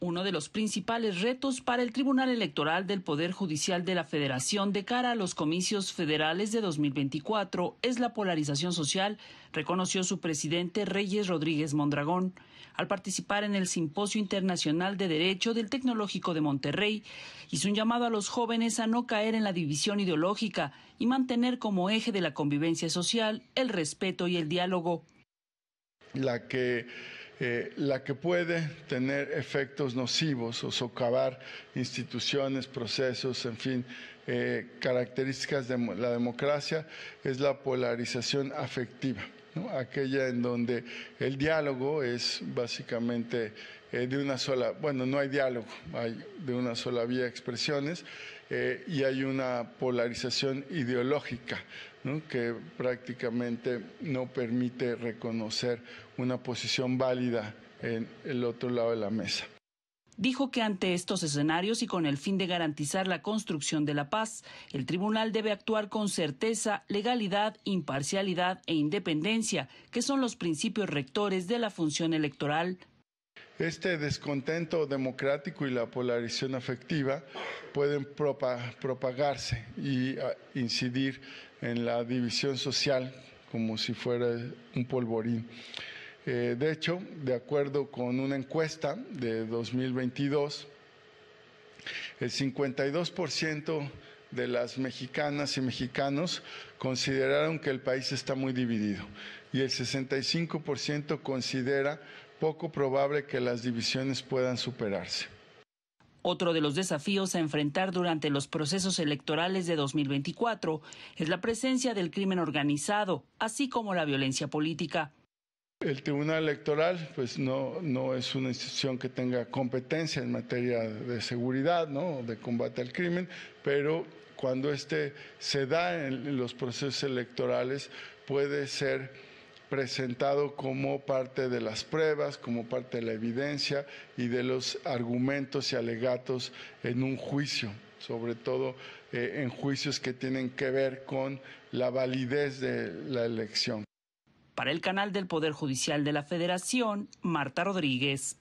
uno de los principales retos para el Tribunal Electoral del Poder Judicial de la Federación de cara a los comicios federales de 2024 es la polarización social, reconoció su presidente Reyes Rodríguez Mondragón. Al participar en el Simposio Internacional de Derecho del Tecnológico de Monterrey, hizo un llamado a los jóvenes a no caer en la división ideológica y mantener como eje de la convivencia social el respeto y el diálogo. La que eh, la que puede tener efectos nocivos o socavar instituciones, procesos, en fin, eh, características de la democracia, es la polarización afectiva aquella en donde el diálogo es básicamente eh, de una sola, bueno, no hay diálogo, hay de una sola vía expresiones eh, y hay una polarización ideológica que prácticamente no permite reconocer una posición válida en el otro lado de la mesa dijo que ante estos escenarios y con el fin de garantizar la construcción de la paz, el tribunal debe actuar con certeza, legalidad, imparcialidad e independencia, que son los principios rectores de la función electoral. Este descontento democrático y la polarización afectiva pueden propagarse y ah, incidir en la división social como si fuera un polvorín. Eh, de hecho, de acuerdo con una encuesta de 2022, el 52% de las mexicanas y mexicanos consideraron que el país está muy dividido y el 65% considera poco probable que las divisiones puedan superarse. Otro de los desafíos a enfrentar durante los procesos electorales de 2024 es la presencia del crimen organizado, así como la violencia política. El Tribunal Electoral, pues no, no es una institución que tenga competencia en materia de seguridad, ¿no? De combate al crimen, pero cuando este se da en los procesos electorales puede ser presentado como parte de las pruebas, como parte de la evidencia y de los argumentos y alegatos en un juicio, sobre todo eh, en juicios que tienen que ver con la validez de la elección. Para el canal del Poder Judicial de la Federación, Marta Rodríguez.